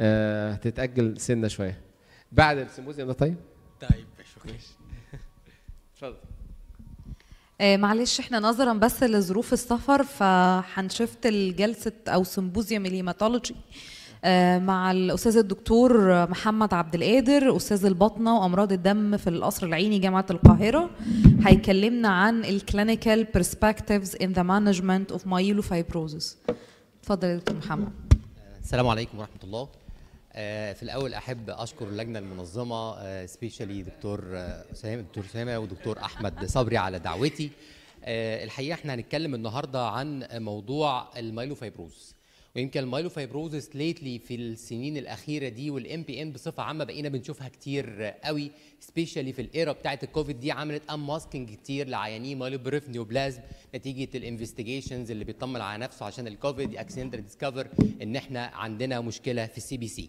هتتاجل آه، سنه شويه بعد السيمبوزيوم ده طيب طيب شكرا اتفضل آه، معلش احنا نظرا بس لظروف السفر فهنشفت الجلسه او سيمبوزيوم الهيماتولوجي آه، مع الاستاذ الدكتور محمد عبد القادر استاذ الباطنه وامراض الدم في القصر العيني جامعه القاهره هيكلمنا عن الكلينيكال perspectives ذا مانجمنت اوف of myelofibrosis اتفضل يا دكتور محمد السلام عليكم ورحمه الله آه، في الاول احب اشكر اللجنه المنظمه سبيشالي آه، دكتور آه، سامي دكتور سامي ودكتور احمد صبري على دعوتي الحقيقه احنا هنتكلم النهارده عن موضوع المايلوفايبروز ويمكن المايلوفايبروزس ليتلي في السنين الاخيره دي والام بي ان بصفه عامه بقينا بنشوفها كتير قوي سبيشالي في الايرا بتاعه الكوفيد دي عملت ام ماسكينج كتير لعيانين مايلوبريف نيوبلازم نتيجه الانفستيجيشنز اللي بيطمن على نفسه عشان الكوفيد اكسندر ديسكفر ان احنا عندنا مشكله في السي بي سي.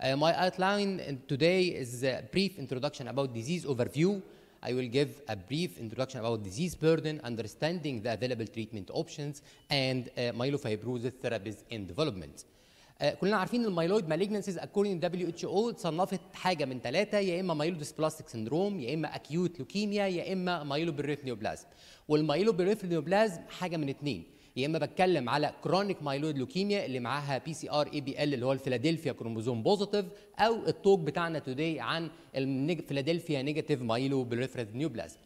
My outline توداي از بريف brief اباوت ديزيز اوفر فيو I will give a brief introduction about disease burden, understanding the available treatment options, and uh, myelofibrosis therapies in development. Uh, كلنا عارفين المايلويد مالجنسيز according to WHO اتصنفت حاجه من ثلاثه يا اما مايلودس بلاستيك سندروم يا اما اكيوت لوكيميا يا اما مايلوبريفنيوبلازم والمايلوبريفنيوبلازم حاجه من اثنين يا اما بتكلم على كرونيك مايلويد لوكيميا اللي معاها بي سي ار اي بي ال اللي هو الفيلادلفيا كروموزوم بوزيتيف او التوك بتاعنا توداي عن الفيلادلفيا نيجاتيف مايلو بريفرنس نيوبلازم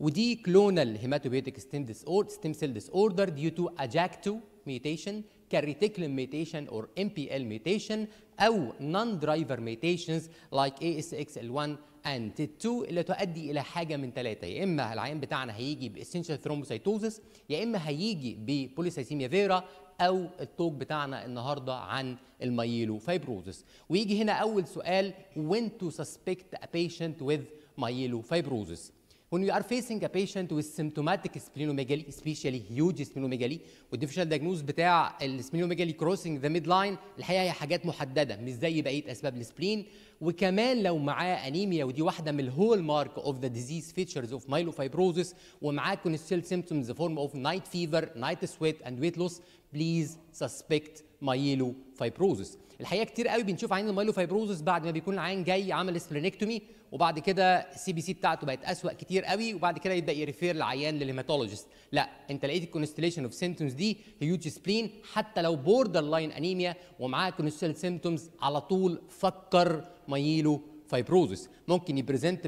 ودي كلونال هيماتوبيتيك ستيم ديس اور ستيم سيل ديس اوردر ديو تو اجاكتو ميوتيشن كاريتيكلين ميوتيشن اور ام بي ال ميوتيشن او نون درايفر ميوتيشنز لايك اي اس اكس ال 1 اند 2 اللي تؤدي الى حاجه من ثلاثه يا اما العيان بتاعنا هيجي باسينشال ثرومبوسيتوزس يا اما هيجي ببوليسايسيميا فيرا او التوك بتاعنا النهارده عن الميلو فايبروزس ويجي هنا اول سؤال when to suspect a patient with myelofibrosis when you are facing a patient with symptomatic splenomegaly, especially huge splenomegaly, differential diagnosis بتاع splenomegaly crossing the midline الحقيقه هي حاجات محدده مش زي بقيه اسباب السبلين وكمان لو معاه انيميا ودي واحده من الهول مارك اوف ذا ديزيز فيتشرز اوف مايلوفايبروزس ومعاه كونستيل سيمبتومز فورم اوف نايت فيفر نايت سويت اند ويت لوس بليز سسبكت myelofibrosis. الحقيقه كتير قوي بنشوف عين المايلوفايبروزس بعد ما بيكون العين جاي عمل سبلينكتومي وبعد كده السي بي سي بتاعته بقت اسوء كتير قوي وبعد كده يبدا يريفير العيان للهيماتولوجيست لا انت لقيت الكونستليشن اوف سيمتومز دي هيوج سبلين حتى لو بوردر لاين انيميا ومعاه كونستليشن سيمتومز على طول فكر مايلو فايبروزس ممكن يبريزنت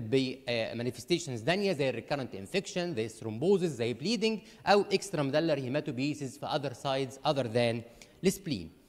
مانيفستيشنز آه، ثانيه زي الريكرنت انفكشن زي الثرومبوزس زي بليدنج او اكسترا مدلر هيماتوبيسز في اذر سايدز اذر ذان السبلين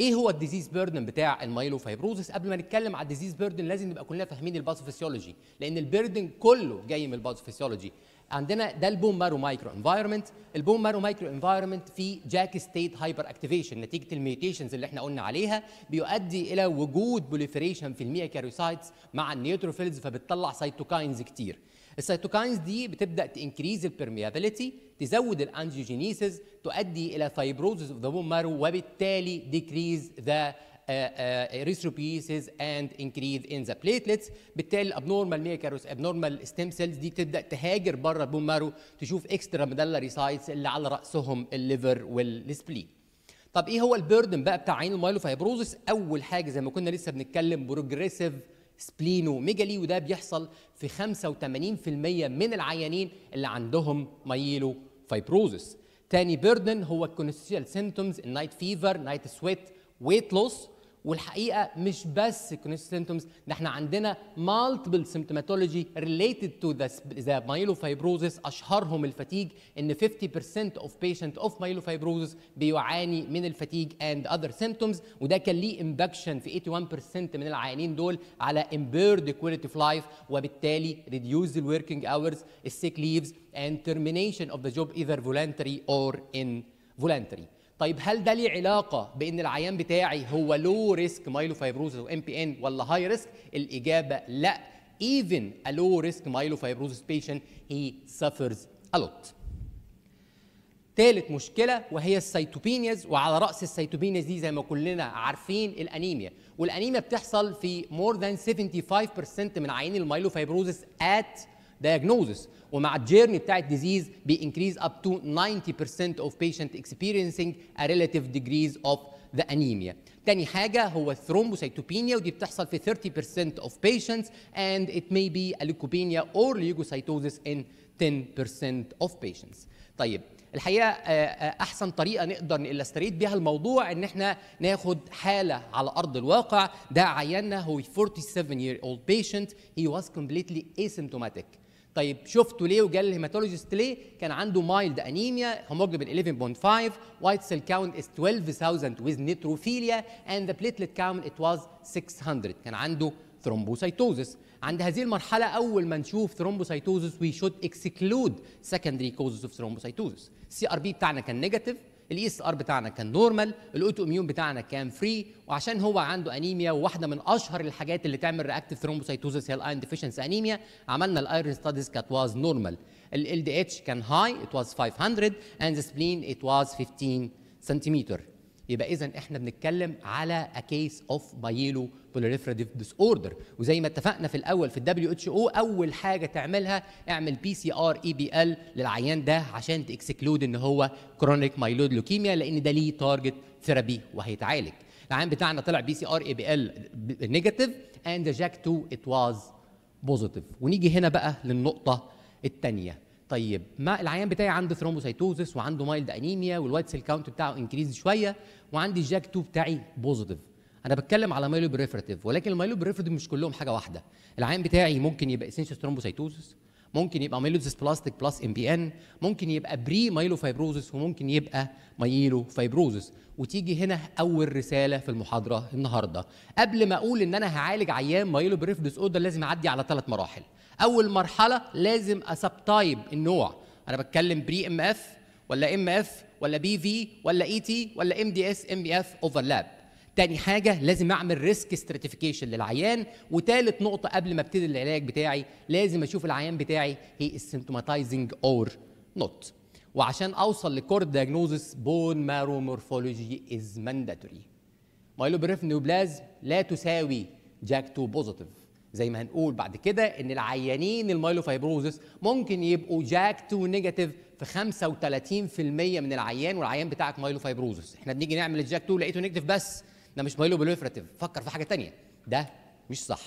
ايه هو الديزيز بيردن بتاع المايلوفايبروزس قبل ما نتكلم على الديزيز بيردن لازم نبقى كلنا فاهمين الباثوفيسيولوجي لان البيردن كله جاي من الباثوفيسيولوجي عندنا ده البون مارو مايكرو انفايرمنت البون مارو مايكرو انفايرمنت في جاك ستيت هايبر اكتيفيشن نتيجه الميوتيشنز اللي احنا قلنا عليها بيؤدي الى وجود بوليفريشن في الميا كاريوسايتس مع النيوتروفيلز فبتطلع سايتوكاينز كتير السيتوكاينز دي بتبدا تنكريز البرميابيليتي تزود الانجيوجينيسيس تؤدي الى فايبروزس اوف ذا بون مارو وبالتالي ديكريز ذا آه، آه، erythropoiesis and increase in the platelets بالتالي الابنورمال ميكاروس ابنورمال ستيم سيلز دي تبدا تهاجر بره البون مارو تشوف اكسترا ميدلري سايتس اللي على راسهم الليفر والسبلين طب ايه هو البيردن بقى بتاع عين المايلوفايبروزس اول حاجه زي ما كنا لسه بنتكلم بروجريسيف سبلينوميجالي وده بيحصل في 85% من العيانين اللي عندهم مايلو فايبروزس تاني بيردن هو الكونستيال سيمتومز النايت فيفر نايت سويت ويت لوس والحقيقه مش بس كرونيك سيمتومز ده احنا عندنا مالتيبل سيمتوماتولوجي ريليتد تو ذا مايلوفايبروزس اشهرهم الفتيج ان 50% اوف بيشنت اوف مايلوفايبروزس بيعاني من الفتيج اند اذر سيمتومز وده كان ليه امباكشن في 81% من العيانين دول على امبيرد كواليتي اوف لايف وبالتالي ريديوز الوركينج اورز السيك ليفز and termination of the job either voluntary or involuntary. طيب هل ده ليه علاقه بان العيان بتاعي هو لو ريسك مايلوفايبروزس وام بي ان ولا هاي ريسك الاجابه لا even a low risk myelofibrosis patient he suffers a lot ثالث مشكله وهي السيتوبينياز وعلى راس السيتوبينياز دي زي ما كلنا عارفين الانيميا والانيميا بتحصل في more than 75% من المايلو المايلوفايبروزس at diagnosis ومع الجيرني بتاعت بتاع بي increase up to 90% of patient experiencing a relative degrees of the anemia. تاني حاجة هو الثرومبوسيتوبينيا ودي بتحصل في 30% of patients and it may be a leukopenia or leukocytosis in 10% of patients. طيب الحقيقه احسن طريقه نقدر نلاستريت بيها الموضوع ان احنا ناخد حاله على ارض الواقع ده عيانا هو 47 year old patient he was completely asymptomatic طيب شفته ليه وجال الهيماتولوجيست ليه كان عنده مايلد انيميا هيموجلوبين 11.5 وايت سيل كاونت از 12000 ويز نيتروفيليا اند ذا بليتلت كاونت ات واز 600 كان عنده ثرومبوسيتوزس عند هذه المرحلة أول ما نشوف ثرومبوسيتوزس وي شود اكسكلود سكندري كوزز اوف ثرومبوسيتوزس السي ار بي بتاعنا كان نيجاتيف الاي اس ار بتاعنا كان نورمال الاوتو اميون بتاعنا كان فري وعشان هو عنده انيميا وواحده من اشهر الحاجات اللي تعمل رياكتيف ثرومبوسايتوزس هي الاين ديفيشنس انيميا عملنا الايرن ستاديز كانت واز نورمال ال دي اتش كان هاي ات واز 500 اند سبلين ات واز 15 سنتيمتر يبقى اذا احنا بنتكلم على ا كيس اوف مايلو بوليفريتيف ديس اوردر وزي ما اتفقنا في الاول في الدبليو اتش او اول حاجه تعملها اعمل بي سي ار اي بي ال للعيان ده عشان تاكسكلود ان هو كرونيك مايلود لوكيميا لان ده ليه تارجت ثيرابي وهيتعالج العيان بتاعنا طلع بي سي ار اي بي ال نيجاتيف اند جاك 2 ات واز بوزيتيف ونيجي هنا بقى للنقطه الثانيه طيب ما العيان بتاعي عنده ثرومبوسيتوزس وعنده مايلد انيميا والوايت سيل كاونت بتاعه انكريز شويه وعندي الجاك 2 بتاعي بوزيتيف انا بتكلم على مايلو بريفرتيف ولكن المايلو بريفرتيف مش كلهم حاجه واحده العيان بتاعي ممكن يبقى اسينشال ثرومبوسيتوزس ممكن يبقى مايلوزيس بلاستيك بلس ام بي ان ممكن يبقى بري مايلو فايبروزس وممكن يبقى مايلو فايبروزس وتيجي هنا اول رساله في المحاضره النهارده قبل ما اقول ان انا هعالج عيان مايلو بريفرتيف اوردر لازم اعدي على ثلاث مراحل اول مرحله لازم تايب النوع انا بتكلم بري ام اف ولا ام اف ولا بي في ولا اي e تي ولا ام دي اس ام اف اوفرلاب تاني حاجة لازم أعمل ريسك ستراتيفيكيشن للعيان وتالت نقطة قبل ما ابتدي العلاج بتاعي لازم أشوف العيان بتاعي هي السيمتوماتايزنج أور نوت وعشان أوصل لكور دياجنوزس بون مارو مورفولوجي از مانداتوري مايلوبريف نيوبلازم لا تساوي جاك تو بوزيتيف زي ما هنقول بعد كده ان العيانين المايلوفايبروزس ممكن يبقوا جاك 2 نيجاتيف في 35% من العيان والعيان بتاعك مايلوفايبروزس احنا بنيجي نعمل الجاك 2 لقيته نيجاتيف بس ده مش مايلوبوليفراتيف فكر في حاجه تانية ده مش صح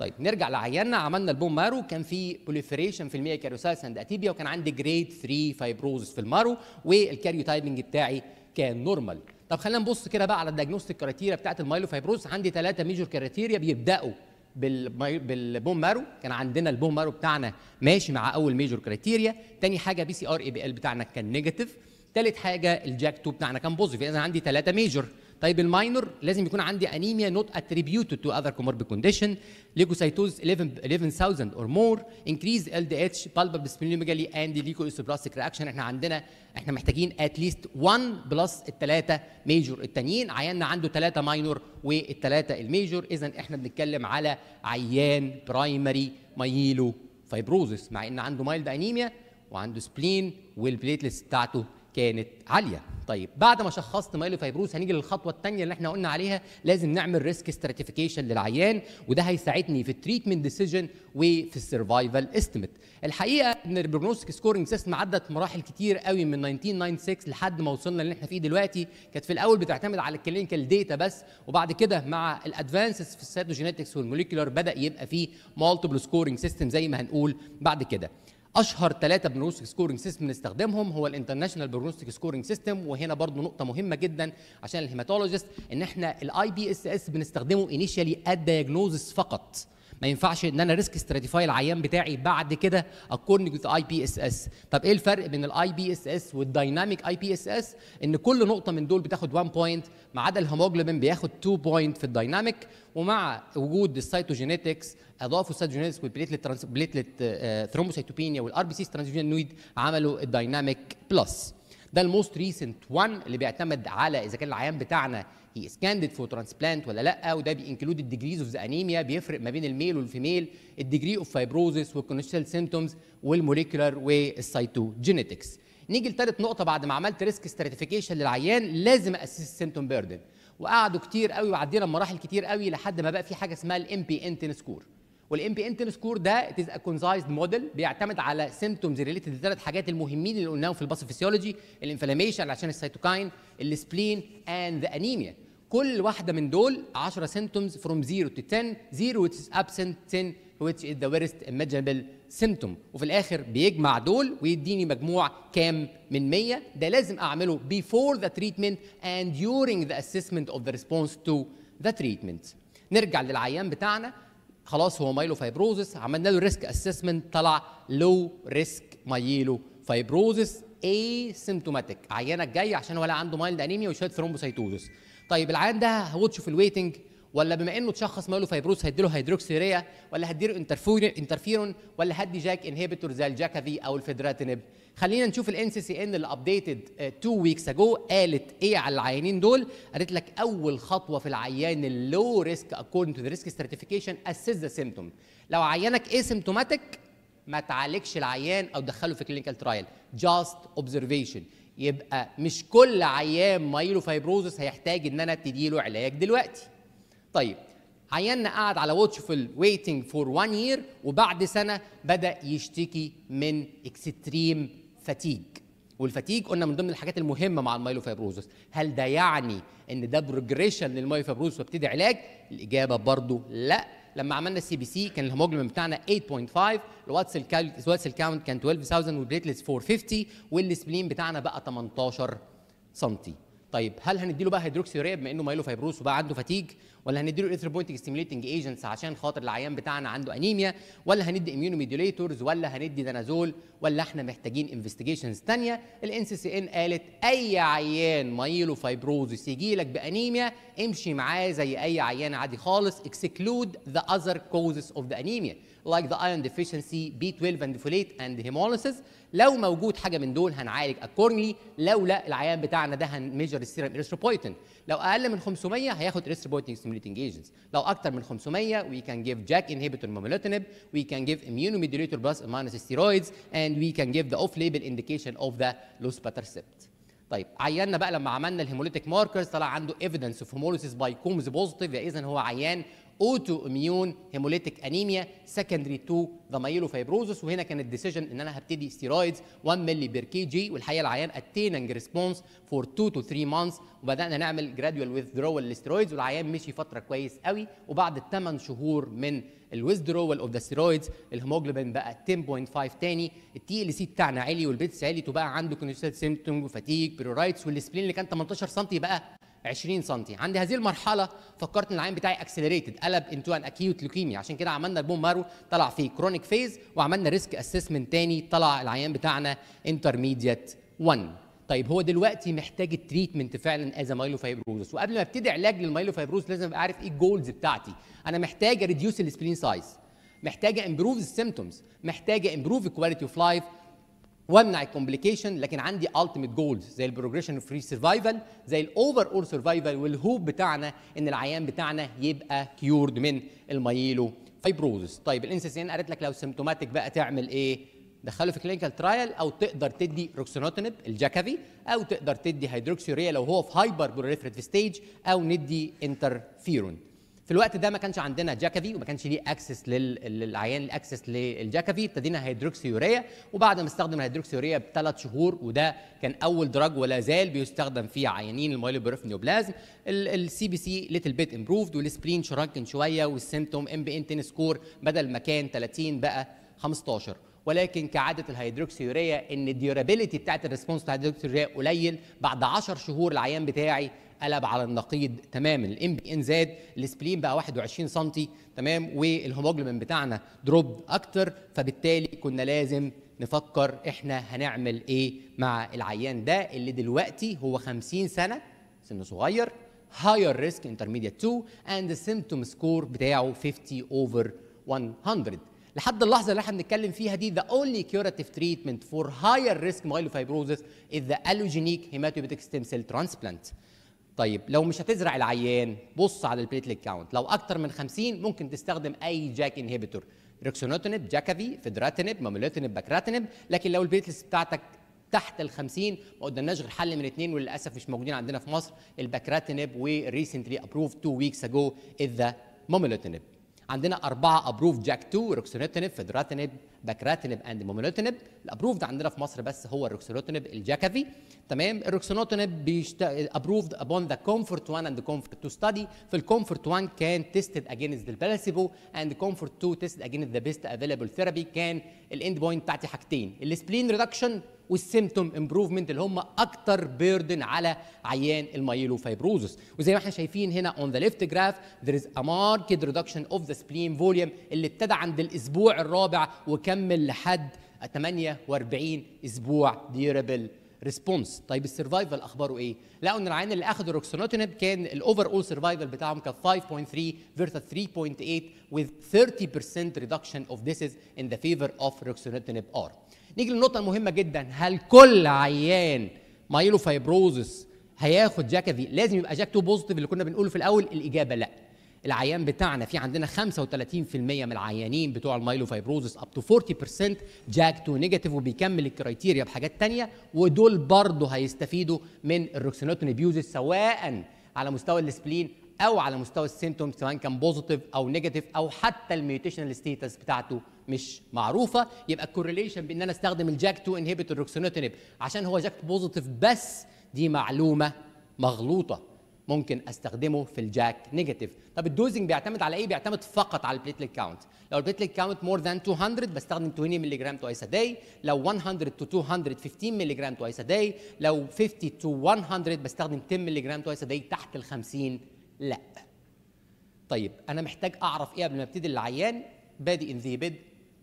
طيب نرجع لعياننا عملنا البون مارو كان في بوليفريشن في المية كاريوسايس اند اتيبيا وكان عندي جريد 3 فايبروزس في المارو والكاريوتايبنج بتاعي كان نورمال طب خلينا نبص كده بقى على الدياجنوستيك كريتيريا بتاعت المايلوفايبروز عندي ثلاثه ميجور كريتيريا بيبداوا بالبون مارو كان عندنا البون مارو بتاعنا ماشي مع اول ميجور كريتيريا تاني حاجه بي سي ار اي بي ال بتاعنا كان نيجاتيف ثالث حاجه الجاك تو بتاعنا كان بوزيتيف اذا عندي ثلاثه ميجور طيب الماينور لازم يكون عندي انيميا نوت اتريبيوتد تو اذر كوموربيد كونديشن ليكوسايتوز 11000 اور مور انكريز ال دي اتش بالبا بسبلينوميجالي اند ليكوسبلاستيك رياكشن احنا عندنا احنا محتاجين اتليست 1 بلس الثلاثه ميجور التانيين عياننا عنده ثلاثه ماينور والثلاثه الميجور اذا احنا بنتكلم على عيان برايمري مايلو فايبروزس مع ان عنده مايلد انيميا وعنده سبلين والبليتلس بتاعته كانت عاليه طيب بعد ما شخصت مايلو فايبروس هنيجي للخطوه الثانيه اللي احنا قلنا عليها لازم نعمل ريسك ستراتيفيكيشن للعيان وده هيساعدني في التريتمنت ديسيجن وفي السرفايفل استيميت الحقيقه ان البروجنوستيك سكورنج سيستم عدت مراحل كتير قوي من 1996 لحد ما وصلنا اللي احنا فيه دلوقتي كانت في الاول بتعتمد على الكلينيكال ديتا بس وبعد كده مع الادفانسز في السيتوجينيتكس والموليكيولار بدا يبقى فيه مالتيبل سكورنج سيستم زي ما هنقول بعد كده اشهر ثلاثه بروجنوستيك سكورنج سيستم بنستخدمهم هو الانترناشنال بروجنوستيك سكورنج سيستم وهنا برضو نقطه مهمه جدا عشان الهيماتولوجيست ان احنا الاي بي اس اس بنستخدمه انيشيالي ات دايجنوزس فقط ما ينفعش ان انا ريسك ستراتيفاي العيان بتاعي بعد كده اكورنج تو اي بي اس اس طب ايه الفرق بين الاي بي اس اس والدايناميك اي بي اس اس ان كل نقطه من دول بتاخد 1 بوينت ما عدا الهيموجلوبين بياخد 2 بوينت في الدايناميك ومع وجود السيتوجينيتكس اضافوا السيتوجينيتكس والبليتلت بليتلت ثرومبوسيتوبينيا والار بي سيز ترانسجينويد عملوا الدايناميك بلس ده الموست ريسنت 1 اللي بيعتمد على اذا كان العيان بتاعنا هي candidate فور ترانسبلانت ولا لا وده بينكلود الديجريز اوف ذا انيميا بيفرق ما بين الميل والفيميل الديجري اوف فايبروزس والكونستال سيمتومز والموليكولار والسيتوجينيتكس نيجي لثالث نقطه بعد ما عملت ريسك ستراتيفيكيشن للعيان لازم اسس السيمتوم بيردن وقعدوا كتير قوي وعدينا بمراحل كتير قوي لحد ما بقى في حاجه اسمها الام بي ان تن سكور والام بي ان تن سكور ده اتز ا كونسايزد موديل بيعتمد على سيمتومز ريليتد لثلاث حاجات المهمين اللي قلناهم في الباثوفيسيولوجي الانفلاميشن عشان السيتوكاين السبلين اند ذا انيميا كل واحده من دول 10 symptoms from 0 to 10 0 which is absent 10 which is the worst imaginable symptom وفي الاخر بيجمع دول ويديني مجموع كام من 100 ده لازم اعمله before the treatment and during the assessment of the response to the treatment نرجع للعيان بتاعنا خلاص هو مايلو فايبروزس عملنا له ريسك اسسمنت طلع لو ريسك مايلو فايبروزس سيمتوماتيك عيانك جاي عشان ولا عنده مايلد انيميا وشويه ثرومبوسايتوزس طيب العيان ده هوتشه في الويتنج ولا بما انه تشخص ماله فيبروس هيديله هيدروكسيريا ولا هديله انترفيرون ولا هدي جاك انهبيتور زي الجاكافي او الفيدراتينيب خلينا نشوف الان سي سي ان اللي ابديتد 2 ويكس اجو قالت ايه على العيانين دول قالت لك اول خطوه في العيان اللو ريسك اكوردنج تو ذا ريسك ستراتيفيكيشن اسيس ذا سيمتوم لو عيانك سيمتوماتيك ما تعالجش العيان او دخله في كلينيكال ترايل جاست اوبزرفيشن يبقى مش كل عيان فايبروزس هيحتاج ان انا له علاج دلوقتي طيب عياننا قعد على واتشفل ويتنج فور 1 يير وبعد سنه بدا يشتكي من اكستريم فاتيج والفتيج قلنا من ضمن الحاجات المهمه مع فايبروزس هل ده يعني ان ده بروجريشن فايبروزس وابتدي علاج الاجابه برضو لا لما عملنا السي بي سي كان الهيموجلوبين بتاعنا 8.5 الواتس الكال... الواتس الكاونت كان 12000 والبليتلتس 450 والسبلين بتاعنا بقى 18 سنتي طيب هل هنديله بقى هيدروكسيوريا بما انه مايلو فايبروس وبقى عنده فتيج ولا هنديله اثروبوينتنج ستيميليتنج ايجنتس عشان خاطر العيان بتاعنا عنده انيميا ولا هندي اميونو ميديوليتورز ولا هندي دانازول ولا احنا محتاجين انفستيجيشنز ثانيه الان سي سي ان قالت اي عيان مايلو فايبروزس يجي لك بانيميا امشي معاه زي اي عيان عادي خالص اكسكلود ذا اذر كوزز اوف ذا انيميا like the iron deficiency B12 and folate and hemolysis لو موجود حاجه من دول هنعالج اكورنلي لو لا العيان بتاعنا ده هنميجر السيرم اريثروبويتين لو اقل من 500 هياخد اريثروبويتين ستيموليتنج ايجنتس لو اكتر من 500 وي كان جيف جاك انهبيتور مومولوتينيب وي كان جيف بلس plus ستيرويدز اند وي كان جيف ذا اوف ليبل label اوف ذا لوس luspatercept. طيب عيننا بقى لما عملنا الهيموليتيك ماركرز طلع عنده ايفيدنس اوف هيموليسيس باي كومز بوزيتيف اذا هو عيان اوتو اميون هيموليتيك انيميا سكندري تو ذا فايبروزس وهنا كان الديسيجن ان انا هبتدي ستيرويدز 1 مللي بير كي جي والحقيقه العيان اتيننج ريسبونس فور 2 تو 3 مانس وبدانا نعمل جرادوال ويذدرول للستيرويدز والعيان مشي فتره كويس قوي وبعد 8 شهور من الويذدرول اوف ذا ستيرويدز الهيموجلوبين بقى 10.5 تاني التي ال سي بتاعنا عالي والبيتس عالي تبقى عنده كونستنت سيمتوم وفاتيج بريورايتس والسبلين اللي كان 18 سم بقى 20 سم عند هذه المرحله فكرت ان العين بتاعي اكسلريتد قلب انتو ان اكيوت لوكيميا عشان كده عملنا البون مارو طلع فيه كرونيك فيز وعملنا ريسك اسسمنت تاني طلع العيان بتاعنا انترميديت 1 طيب هو دلوقتي محتاج التريتمنت فعلا از مايلوفايبروزس وقبل ما ابتدي علاج للمايلوفايبروز لازم ابقى عارف ايه الجولز بتاعتي انا محتاج اريديوس السبلين سايز محتاجه امبروف السيمتومز محتاجه امبروف الكواليتي اوف لايف وامنع الكومبليكيشن لكن عندي التيميت جولز زي البروجريشن فري سرفايفل زي الاوفر اول سرفايفل والهوب بتاعنا ان العيان بتاعنا يبقى كيورد من المايلو فايبروزس طيب الانسيسين قالت لك لو سيمتوماتيك بقى تعمل ايه دخله في كلينيكال ترايل او تقدر تدي روكسونوتينيب الجاكافي او تقدر تدي هيدروكسيوريا لو هو في هايبر بروليفريتيف ستيج او ندي انترفيرون في الوقت ده ما كانش عندنا جاكافي وما كانش ليه اكسس للعيان الاكسس للجاكافي ابتدينا هيدروكسيوريا وبعد ما استخدم الهيدروكسيوريا بثلاث شهور وده كان اول دراج ولا زال بيستخدم في عيانين المايلوبروف نيوبلازم السي بي سي ليتل بيت امبروفد والسبرين شرنكن شويه والسيمتوم ام بي ان 10 سكور بدل ما كان 30 بقى 15 ولكن كعاده الهيدروكسيوريا ان الديورابيلتي بتاعت الريسبونس بتاعت الهيدروكسيوريا قليل بعد 10 شهور العيان بتاعي قلب على النقيض تماما الام بي ان زاد السبلين بقى 21 سم تمام والهيموجلوبين بتاعنا دروب اكتر فبالتالي كنا لازم نفكر احنا هنعمل ايه مع العيان ده اللي دلوقتي هو 50 سنه سن صغير higher risk intermediate 2 and the symptom score بتاعه 50 over 100 لحد اللحظه اللي احنا بنتكلم فيها دي the only curative treatment for higher risk myelofibrosis is the allogeneic hematopoietic stem cell transplant طيب لو مش هتزرع العيان بص على البليتليت كاونت لو اكتر من 50 ممكن تستخدم اي جاك انهبيتور ريكسونوتينيب جاكافي فيدراتينيب مامولوتينيب باكراتينيب لكن لو البليتليت بتاعتك تحت ال 50 ما قدامناش غير حل من اثنين وللاسف مش موجودين عندنا في مصر الباكراتينيب وريسنتلي ابروف 2 ويكس اجو از ذا مامولوتينيب عندنا أربعة أبروف جاك 2 روكسونوتينيب فيدراتينيب باكراتينيب أند موميلوتينيب الأبروف ده عندنا في مصر بس هو الروكسونوتينيب الجاكافي تمام الروكسونوتينيب بيشت... أبروفد أبون ذا كومفورت 1 أند كومفورت 2 ستادي في الكومفورت 1 كان تيستد أجينست بلاسيبو أند كومفورت 2 تيستد أجينست ذا بيست افيلابل ثيرابي كان الإند بوينت بتاعتي حاجتين السبلين ريدكشن والسيمتوم امبروفمنت اللي هم اكتر بيردن على عيان المايلوفايبروزس وزي ما احنا شايفين هنا اون ذا ليفت جراف ذير از ا ماركت ريدكشن اوف ذا سبلين فوليوم اللي ابتدى عند الاسبوع الرابع وكمل لحد 48 اسبوع ديورابل ريسبونس طيب السرفايفل اخباره ايه لقوا ان العيان اللي اخذوا روكسونوتينب كان الاوفر اول سرفايفل بتاعهم كان 5.3 فيرسس 3.8 with 30% reduction of is in the favor of ruxolitinib R نيجي للنقطة المهمة جدا هل كل عيان مايلو فايبروزس هياخد جاكافي لازم يبقى جاكتو بوزيتيف اللي كنا بنقوله في الأول الإجابة لا العيان بتاعنا في عندنا 35% من العيانين بتوع المايلوفايبروزس اب تو 40% جاك تو نيجاتيف وبيكمل الكرايتيريا بحاجات تانية ودول برضه هيستفيدوا من الروكسينوتون ابيوزس سواء على مستوى السبلين او على مستوى السيمتوم سواء كان بوزيتيف او نيجاتيف او حتى الميوتيشنال ستيتس بتاعته مش معروفه يبقى الكورليشن بان انا استخدم الجاك 2 انهبيتور روكسونوتينيب عشان هو جاك بوزيتيف بس دي معلومه مغلوطه ممكن استخدمه في الجاك نيجاتيف طب الدوزنج بيعتمد على ايه بيعتمد فقط على البليتليت كاونت لو البليتليت كاونت مور ذان 200 بستخدم 20 مللي جرام توايس ا داي لو 100 تو 215 مللي جرام توايس ا داي لو 50 تو 100 بستخدم 10 مللي جرام توايس ا داي تحت ال 50 لا طيب انا محتاج اعرف ايه قبل ما ابتدي العيان بادي ان ذي بيد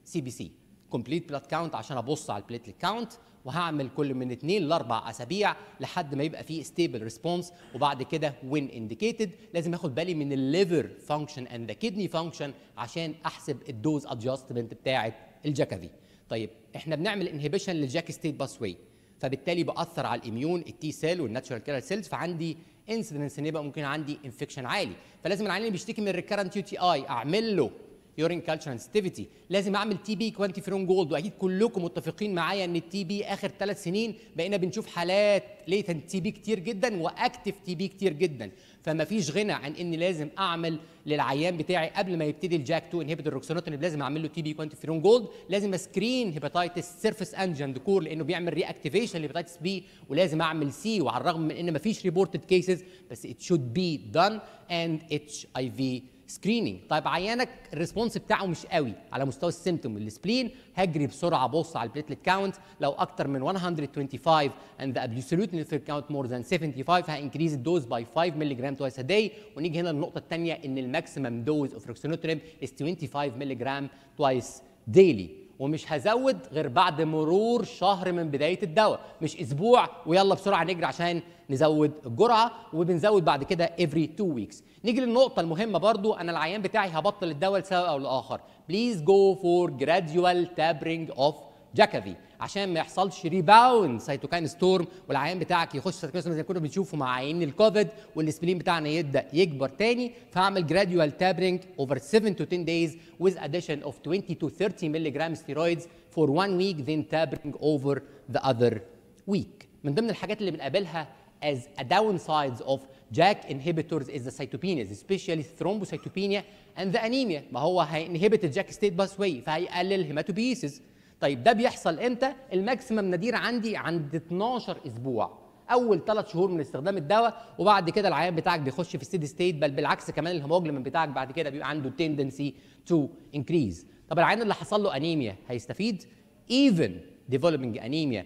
سي بي سي كومبليت بلاد كاونت عشان ابص على البليت كاونت وهعمل كل من اثنين لاربع اسابيع لحد ما يبقى فيه ستيبل ريسبونس وبعد كده وين انديكيتد لازم اخد بالي من الليفر فانكشن اند ذا كدني فانكشن عشان احسب الدوز ادجستمنت بتاعه الجاكافي طيب احنا بنعمل انهبيشن للجاك ستيت واي فبالتالي باثر على الاميون التي سيل والناتشورال كيلر سيلز فعندي انسيدنس ان يبقى ممكن عندي انفكشن عالي فلازم العيان اللي بيشتكي من ريكارنت يو تي اي اعمل له يورين كالتشر سنسيتيفيتي لازم اعمل تي بي كوانتيفيرون جولد واكيد كلكم متفقين معايا ان التي بي اخر ثلاث سنين بقينا بنشوف حالات ليتنت تي بي كتير جدا واكتف تي بي كتير جدا فما فيش غنى عن اني لازم اعمل للعيان بتاعي قبل ما يبتدي الجاك 2 انهبيتور روكسونوتونيب لازم اعمل له تي بي كوانتيفيرون جولد لازم اسكرين هيباتيتس سيرفيس انجن كور لانه بيعمل ري اكتيفيشن لهيباتيتس بي ولازم اعمل سي وعلى الرغم من ان ما فيش ريبورتد كيسز بس ات شود بي دان اند اتش اي في سكريننج طيب عيانك الريسبونس بتاعه مش قوي على مستوى السيمتوم السبلين هجري بسرعه بص على البليتلت كاونت لو اكتر من 125 and the absolute neutrophil count more than 75 هانكريز الدوز باي 5 مللي twice a day ونيجي هنا للنقطه الثانيه ان الماكسيمم دوز اوف روكسينوتريب از 25 مللي twice daily ومش هزود غير بعد مرور شهر من بدايه الدواء مش اسبوع ويلا بسرعه نجري عشان نزود الجرعه وبنزود بعد كده every 2 weeks نيجي للنقطه المهمه برضو انا العيان بتاعي هبطل الدواء لسبب او لاخر بليز جو فور gradual tapering اوف جاكافي عشان ما يحصلش ريباوند سيتوكاين ستورم والعيان بتاعك يخش سيتوكاين زي ما كنا بنشوفه مع عيان الكوفيد والسبلين بتاعنا يبدا يكبر تاني فاعمل جراديوال تابرنج اوفر 7 تو 10 دايز ويز اديشن اوف 20 تو 30 مللي جرام ستيرويدز فور 1 ويك ذن تابرنج اوفر ذا اذر ويك من ضمن الحاجات اللي بنقابلها as a downsides of JAK inhibitors is the cytopenias, especially thrombocytopenia and the anemia. ما هو هينهبت الجاك ستيت واي فهيقلل هيماتوبيسيس. طيب ده بيحصل امتى؟ الماكسيمم نادير عندي عند 12 اسبوع اول ثلاث شهور من استخدام الدواء وبعد كده العيان بتاعك بيخش في ستيدي ستيت بل بالعكس كمان الهيموجلوبين بتاعك بعد كده بيبقى عنده تندنسي تو انكريز طب العيان اللي حصل له انيميا هيستفيد even developing anemia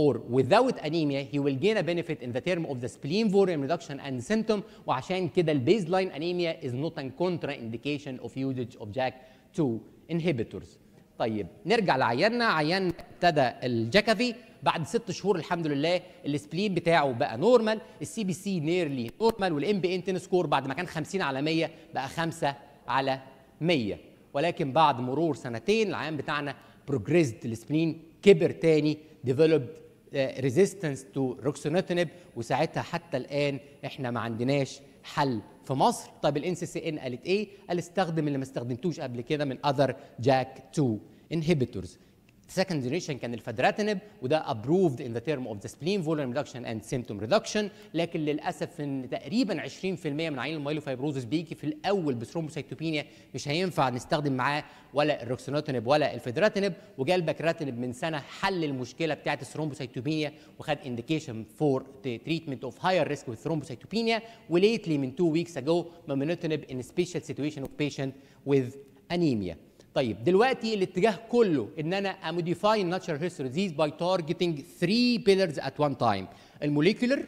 or without anemia he will gain a benefit in the term of the spleen volume reduction and symptom وعشان كده البيز لاين anemia is not a contraindication of usage of JAK2 inhibitors طيب نرجع لعياننا عيان ابتدى الجكفي بعد ست شهور الحمد لله السبلين بتاعه بقى نورمال السي بي سي نيرلي نورمال والام بي ان سكور بعد ما كان 50 على 100 بقى 5 على 100 ولكن بعد مرور سنتين العيان بتاعنا بروجريزد السبلين كبر تاني ديفلوبد ريزيستنس تو روكسونتينيب وساعتها حتى الان احنا ما عندناش حل في مصر طيب الان سي سي ان قالت ايه قال استخدم اللي ما استخدمتوش قبل كده من اذر جاك 2 انهبيتورز second generation كان الفدراتنب وده approved in the term of the spleen volume reduction and symptom reduction لكن للاسف ان تقريبا 20% من عيان المايلوفايبروزس بيجي في الاول بثرومبوسيتوبينيا مش هينفع نستخدم معاه ولا الروكسانوتينب ولا الفدراتنب وجا الباكراتنب من سنه حل المشكله بتاعه الثرومبوسيتوبينيا وخد indication for treatment of higher risk with thrombocytopenia وليتلي من 2 weeks ago مامينوتينب in special situation of patient with anemia طيب دلوقتي الاتجاه كله ان انا اموديفاي الناتشرال هيستوري ديزيز باي تارجتنج 3 بيلرز ات وان تايم الموليكيولر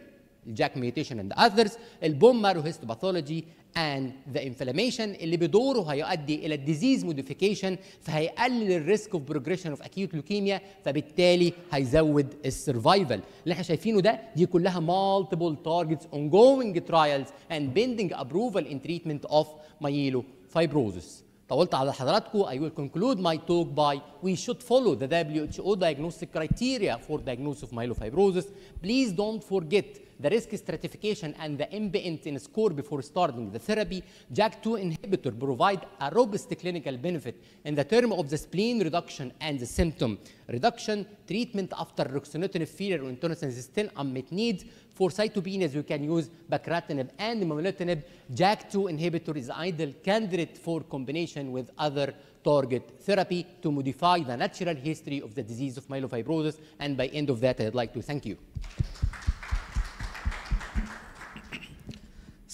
الجاك ميوتيشن اند اذرز مارو هيستوباثولوجي اند ذا انفلاميشن اللي بدوره هيؤدي الى الديزيز موديفيكيشن فهيقلل الريسك اوف بروجريشن اوف اكيوت لوكيميا فبالتالي هيزود السرفايفل اللي احنا شايفينه ده دي كلها مالتيبل تارجتس اون جوينج ترايلز اند بيندنج ابروفال ان تريتمنت اوف مايلو فايبروزس طولت على حضراتكم I will conclude my talk by we should follow the WHO diagnostic criteria for diagnosis of myelofibrosis please don't forget the risk stratification and the MBNT score before starting the therapy, JAK2 inhibitor provide a robust clinical benefit in the term of the spleen reduction and the symptom reduction. Treatment after ruxolitinib failure on tenosin is still unmet need. For cytopenias, we can use bacratinib and momelotinib. JAK2 inhibitor is ideal candidate for combination with other target therapy to modify the natural history of the disease of myelofibrosis. And by end of that, I'd like to thank you.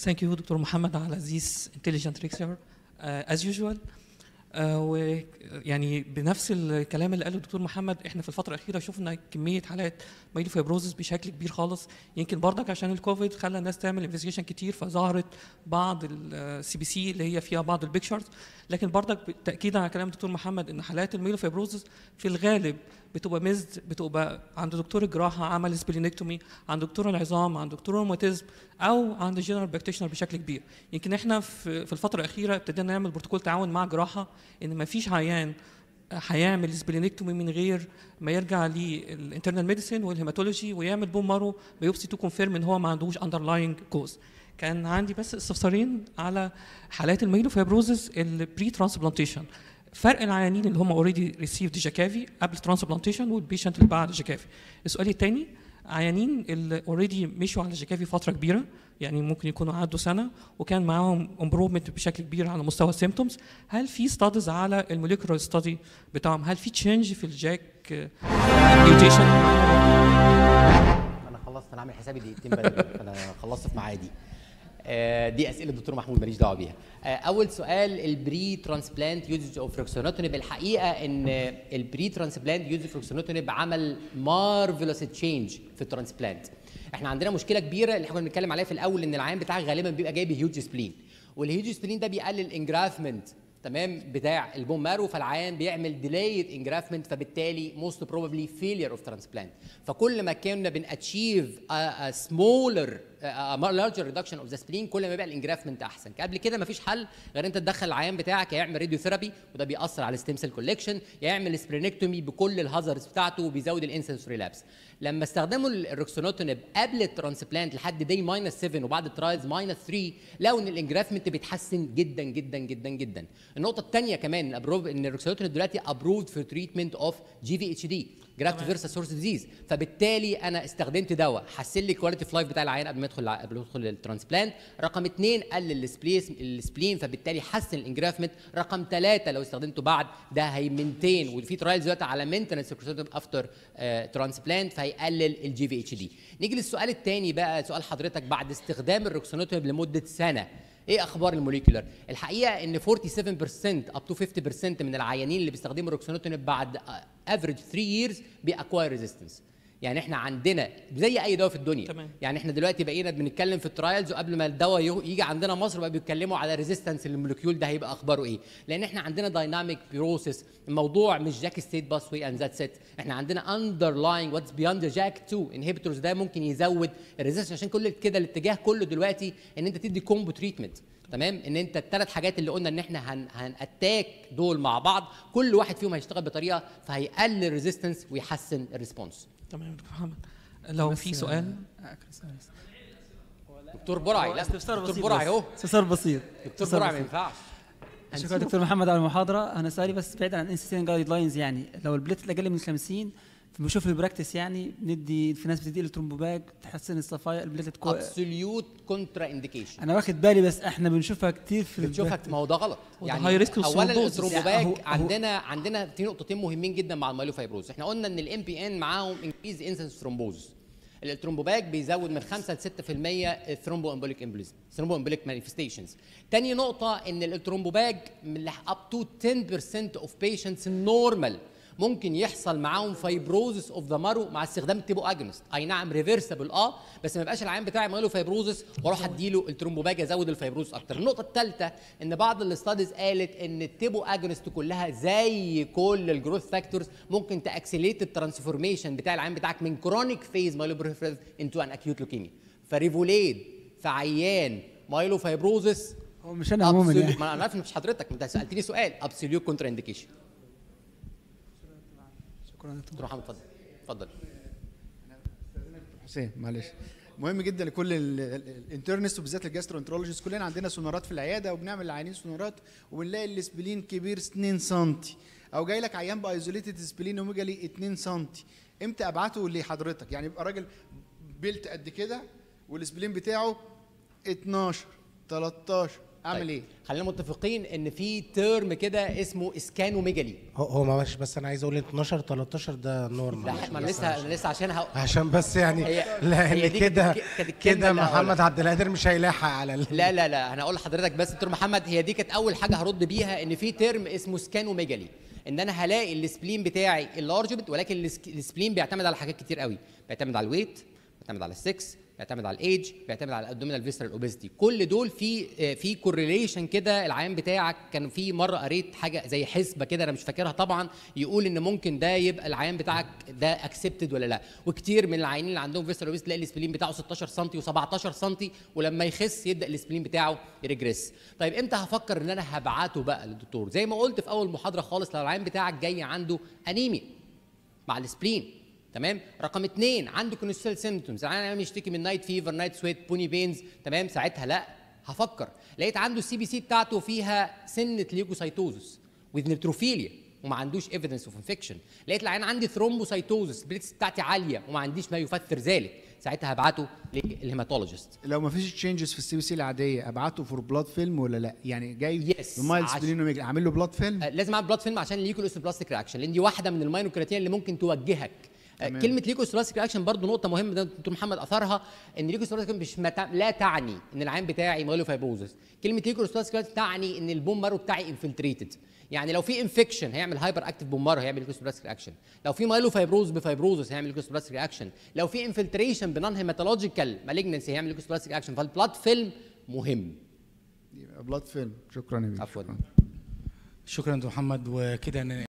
Thank you, Dr. محمد على this intelligent lecture. Uh, as usual, ويعني uh, بنفس الكلام اللي قاله الدكتور محمد احنا في الفتره الاخيره شفنا كميه حالات فيبروزس بشكل كبير خالص يمكن برضك عشان الكوفيد خلى الناس تعمل انفستيجيشن كتير فظهرت بعض السي بي سي اللي هي فيها بعض البيكشرز لكن برضك تاكيدا على كلام الدكتور محمد ان حالات فيبروزس في الغالب بتبقى مزد بتبقى عند دكتور الجراحه عمل سبلينكتومي عند دكتور العظام عند دكتور الروماتيزم او عند الجنرال براكتيشنر بشكل كبير يمكن احنا في الفتره الاخيره ابتدينا نعمل بروتوكول تعاون مع جراحه ان ما فيش عيان هيعمل سبلينكتومي من غير ما يرجع للانترنال ميديسين والهيماتولوجي ويعمل بون مارو بيوبسي تو كونفيرم ان هو ما عندوش اندرلاينج كوز كان عندي بس استفسارين على حالات الميلوفيبروزز البري ترانسبلانتيشن فرق العيانين اللي هم اوريدي ريسيفد جاكافي قبل ترانسبلانتيشن والبيشنت اللي بعد جاكافي السؤال الثاني عيانين اللي اوريدي مشوا على جاكافي فتره كبيره يعني ممكن يكونوا عدوا سنه وكان معاهم امبروفمنت بشكل كبير على مستوى السيمتومز هل في ستادز على الموليكولار ستادي بتاعهم هل في تشينج في الجاك ميوتيشن انا خلصت انا عامل حسابي دقيقتين بدري انا خلصت في معادي آه، دي اسئله الدكتور محمود ماليش دعوه بيها آه، اول سؤال البري ترانسبلانت يوز اوف فروكسونوتونيب الحقيقه ان البري ترانسبلانت يوز اوف فروكسونوتونيب عمل مارفلوس تشينج في الترانسبلانت احنا عندنا مشكله كبيره اللي احنا كنا بنتكلم عليها في الاول ان العيان بتاعك غالبا بيبقى جايب هيوج سبلين والهيوج سبلين ده بيقلل انجرافمنت تمام بتاع البون مارو فالعيان بيعمل ديلايد انجرافمنت فبالتالي موست بروبلي فيلير اوف ترانسبلانت فكل ما كنا بناتشيف سمولر لارجر ريدكشن اوف ذا سبلين كل ما يبقى الانجرافمنت احسن قبل كده مفيش حل غير انت تدخل العيان بتاعك يعمل راديو ثيرابي وده بيأثر على الستيم سيل كولكشن يعمل سبرينكتومي بكل الهازرز بتاعته وبيزود الانسنس ريلابس لما استخدموا الروكسونوتونيب قبل الترانسبلانت لحد دي ماينس 7 وبعد الترايلز ماينس 3 لقوا ان الانجرافمنت بيتحسن جدا جدا جدا جدا النقطه الثانيه كمان ان الروكسونوتونيب دلوقتي ابروفد فور تريتمنت اوف جي في اتش دي جرافت فيرسا سورس ديزيز فبالتالي انا استخدمت دواء حسن لي كواليتي اوف لايف بتاع العيان قبل ما يدخل قبل ما يدخل الترانسبلانت رقم اثنين قلل السبليس السبلين فبالتالي حسن الانجرافمنت رقم ثلاثه لو استخدمته بعد ده هيمنتين وفي ترايلز دلوقتي على مينتنس افتر ترانسبلانت فهيقلل الجي في اتش دي نيجي للسؤال الثاني بقى سؤال حضرتك بعد استخدام الروكسونوتوب لمده سنه ايه اخبار الموليكيولر الحقيقه ان 47% اب تو 50% من العيانين اللي بيستخدموا الروكسونوتوب بعد آه، افريج 3 ييرز بيأكواير ريزيستنس يعني احنا عندنا زي اي دواء في الدنيا تمام. يعني احنا دلوقتي بقينا بنتكلم في الترايلز وقبل ما الدواء يجي عندنا مصر بقى بيتكلموا على ريزيستنس للمولكيول ده هيبقى اخباره ايه لان احنا عندنا دايناميك بروسيس الموضوع مش جاك ستيت باسوي اند ذات ات احنا عندنا اندرلاينج واتس بياند جاك 2 انهبيتورز ده ممكن يزود الريزيستنس عشان كل كده الاتجاه كله دلوقتي ان انت تدي كومبو تريتمنت تمام ان انت الثلاث حاجات اللي قلنا ان احنا هن هناتاك دول مع بعض كل واحد فيهم هيشتغل بطريقه فهيقلل الريزيستنس ويحسن الريسبونس تمام دكتور محمد لو في يعني آه، سؤال دكتور برعي لا دكتور برعي اهو استفسار بسيط دكتور برعي ما ينفعش شكرا دكتور محمد على المحاضره انا سؤالي بس بعيد عن ان جايد لاينز يعني لو البليت اقل من 50 بنشوف البراكتس يعني ندي في ناس بتدي الترومبوباج تحسن الصفايا البليتد كو ابسوليوت كونترا انديكيشن انا واخد بالي بس احنا بنشوفها كتير في بنشوفها ما هو ده غلط يعني اولا الترومبوباج يعني عندنا عندنا في نقطتين مهمين جدا مع المايلوفايبروز احنا قلنا ان الام بي ان معاهم انكريز انسنس ثرومبوز الترومبوباج بيزود من 5 ل 6% الثرومبو امبوليك امبوليزم ثرومبو امبوليك مانيفستيشنز تاني نقطه ان الترومبوباج من اب تو 10% اوف بيشنتس نورمال ممكن يحصل معاهم فايبروزس اوف ذا مارو مع استخدام التيبو اجنست اي نعم ريفرسبل اه بس ما يبقاش العيان بتاعي ماله له فايبروزس واروح اديله الترومبوباج ازود الفايبروزس اكتر النقطه الثالثه ان بعض الاستاديز قالت ان التيبو اجنست كلها زي كل الجروث فاكتورز ممكن تاكسليت الترانسفورميشن بتاع العيان بتاعك من كرونيك فيز مايلوبريفريف انتو ان اكيوت لوكيميا فريفوليد في عيان مايلوفايبروزس هو مش انا عموما يعني ما انا عارف مش حضرتك انت سالتني سؤال ابسوليوت كونترا اندكيشن شكرا دكتور محمد اتفضل اتفضل حسين معلش مهم جدا لكل الانترنست وبالذات الجاسترونترولوجيست كلنا عندنا سونارات في العياده وبنعمل للعيانين سونارات وبنلاقي السبلين كبير 2 سم او جاي لك عيان بايزوليتد سبلين وميجالي 2 سم امتى ابعته لحضرتك يعني يبقى راجل بيلت قد كده والسبلين بتاعه 12 13 اعمل طيب. ايه خلينا متفقين ان في تيرم كده اسمه اسكانوميجالي هو هو بس انا عايز اقول 12 13 ده نورمال ما انا لسه انا لسه عشان هو... عشان بس يعني هي... لان كده كده محمد عبد القادر مش هيلاحق على لا لا لا انا هقول لحضرتك بس دكتور محمد هي دي كانت اول حاجه هرد بيها ان في تيرم اسمه اسكانوميجالي ان انا هلاقي السبلين بتاعي اللارج ولكن السبلين بيعتمد على حاجات كتير قوي بيعتمد على الويت بيعتمد على السكس بيعتمد على الايدج بيعتمد على الابدومينال فيسترال اوبيستي كل دول في في كورليشن كده العيان بتاعك كان في مره قريت حاجه زي حسبه كده انا مش فاكرها طبعا يقول ان ممكن ده يبقى العيان بتاعك ده اكسبتد ولا لا وكتير من العيانين اللي عندهم فيسترال اوبيستي تلاقي السبلين بتاعه 16 سم و17 سم ولما يخس يبدا السبلين بتاعه يريجريس طيب امتى هفكر ان انا هبعته بقى للدكتور زي ما قلت في اول محاضره خالص لو العيان بتاعك جاي عنده انيميا مع السبلين تمام رقم اثنين عنده كونستال سيمتومز انا مشتكي من نايت فيفر نايت سويت بوني بينز تمام ساعتها لا هفكر لقيت عنده السي بي سي بتاعته فيها سنه ليوكوسايتوزس وذ نيتروفيليا وما عندوش ايفيدنس اوف انفكشن لقيت العين عندي ثرومبوسايتوزس بليتس بتاعتي عاليه وما عنديش ما يفسر ذلك ساعتها هبعته للهيماتولوجيست لو ما فيش تشينجز في السي بي سي العاديه ابعته فور بلاد فيلم ولا لا يعني جاي يس مايلز اعمل له بلاد أه، فيلم لازم اعمل بلاد فيلم عشان ليكو بلاستيك رياكشن لان دي واحده من الماينوكراتين اللي ممكن توجهك كلمه ليكو ثوراسيك رياكشن برضو نقطه مهمه ده دكتور محمد اثرها ان ليكو ثوراسيك مش مت... لا تعني ان العين بتاعي فيبوزس كلمه ليكو ثوراسيك تعني ان البون مارو بتاعي انفلتريتد يعني لو في انفكشن هيعمل هايبر اكتف بون مارو هيعمل ليكو ثوراسيك رياكشن لو في فيبروز بفايبروزس هيعمل ليكو ثوراسيك رياكشن لو في انفلتريشن بنان هيماتولوجيكال مالجنسي هيعمل ليكو ثوراسيك رياكشن فالبلاد فيلم مهم بلاد فيلم شكرا يا عفوا شكرا دكتور محمد وكده